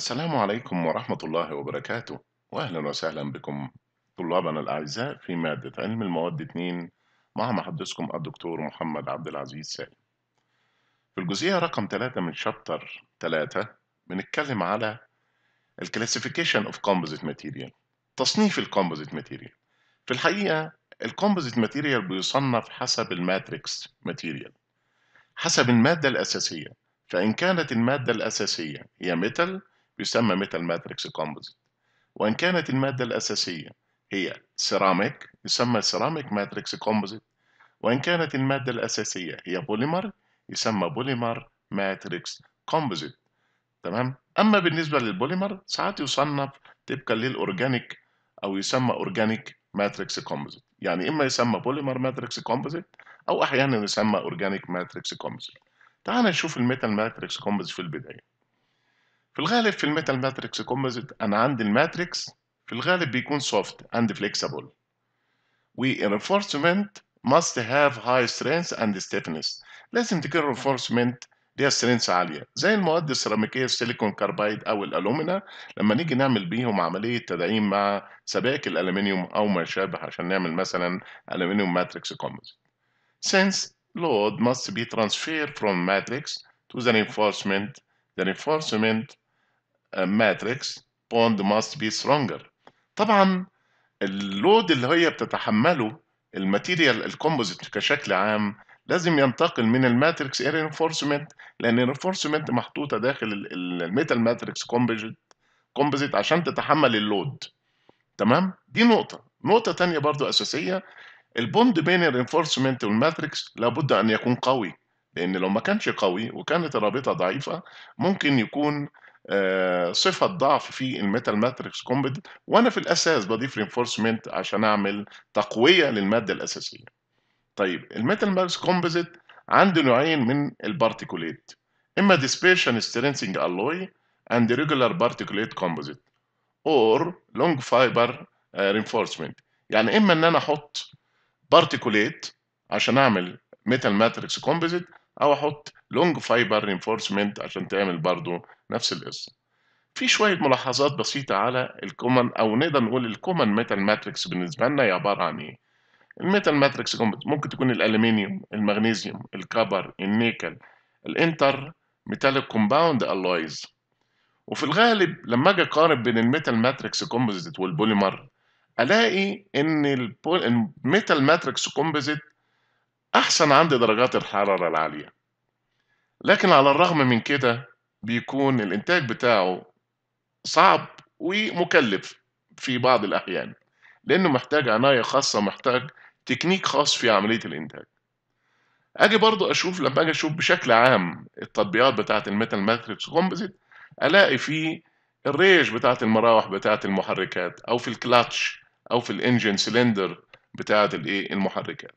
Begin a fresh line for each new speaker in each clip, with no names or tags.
السلام عليكم ورحمة الله وبركاته وأهلا وسهلا بكم طلابنا الأعزاء في مادة علم المواد 2 مع محدثكم الدكتور محمد عبد العزيز سالم في الجزئية رقم 3 من شابتر 3 بنتكلم على الكلاسيفيكيشن اوف كومبوزيت ماتيريال تصنيف الكومبوزيت ماتيريال في الحقيقة الكومبوزيت ماتيريال بيصنف حسب الماتريكس ماتيريال حسب المادة الأساسية فإن كانت المادة الأساسية هي ميتال يسمى ميتال ماتريكس كومبوزيت وإن كانت المادة الأساسية هي سيراميك يسمى سيراميك ماتريكس كومبوزيت وإن كانت المادة الأساسية هي بوليمر يسمى بوليمر ماتريكس كومبوزيت تمام أما بالنسبة للبوليمر ساعات يصنف طبقا للأورجانيك أو يسمى أورجانيك ماتريكس كومبوزيت يعني إما يسمى بوليمر ماتريكس كومبوزيت أو أحيانا يسمى أورجانيك ماتريكس كومبوزيت تعال نشوف الميتال ماتريكس كومبوزيت في البداية في الغالب في الميتال ماتريكس كومبوزيت انا عندي الماتريكس في الغالب بيكون soft and flexible reinforcement must have high strength and stiffness لازم تكون reinforcement ليها سترينث عاليه زي المواد السيراميكيه السيليكون كاربايد او الالومينا لما نيجي نعمل بيهم عمليه تدعيم مع سبائك الالومنيوم او ما شابه عشان نعمل مثلا الومنيوم ماتريكس كومبوزيت since load must be transferred from matrix to the reinforcement the reinforcement آه، matrix bond must be stronger طبعا اللود اللي هي بتتحمله الماتيريال الكومبوزيت كشكل عام لازم ينتقل من الماتريكس الى رينفورسمنت لان الرينفورسمنت محطوطه داخل الميتال ماتريكس كومبوزيت كومبوزيت عشان تتحمل اللود تمام دي نقطه نقطه ثانيه برضو اساسيه البوند بين الرينفورسمنت والماتريكس لابد ان يكون قوي لان لو ما كانش قوي وكانت الرابطه ضعيفه ممكن يكون آه، صفه ضعف في الميتال ماتريكس كومبت وانا في الاساس بضيف رينفورسمنت عشان اعمل تقويه للماده الاساسيه طيب الميتال ماتريكس كومبوزيت عنده نوعين من البارتيكوليت اما ديسبيشن سترينسنج الوي اند ريجولار بارتيكوليت كومبوزيت اور لونج فايبر رينفورسمنت يعني اما ان انا احط بارتيكوليت عشان اعمل ميتال ماتريكس كومبوزيت او احط لونج فايبر رينفورسمنت عشان تعمل برضه نفس القصه في شوية ملاحظات بسيطة على الكومن أو نقدر نقول الكومن ميتال ماتريكس بالنسبة لنا هي عبارة عن إيه؟ الميتال ماتريكس ممكن تكون الألمنيوم، المغنيسيوم، الكبر، النيكل، الإنتر ميتاليك كومباوند ألويز. وفي الغالب لما أجي أقارن بين الميتال ماتريكس كومبوزيت والبوليمر ألاقي إن الميتال ماتريكس كومبوزيت أحسن عند درجات الحرارة العالية. لكن على الرغم من كده بيكون الانتاج بتاعه صعب ومكلف في بعض الاحيان لانه محتاج عنايه خاصه محتاج تكنيك خاص في عمليه الانتاج اجي برضو اشوف لما اجي اشوف بشكل عام التطبيقات بتاعه الميتال ماتريكس كومبوزيت الاقي في الريش بتاعه المراوح بتاعه المحركات او في الكلاتش او في الانجن سلندر بتاعه الايه المحركات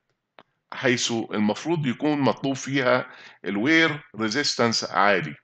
حيث المفروض يكون مطلوب فيها الوير ريزيستنس عالي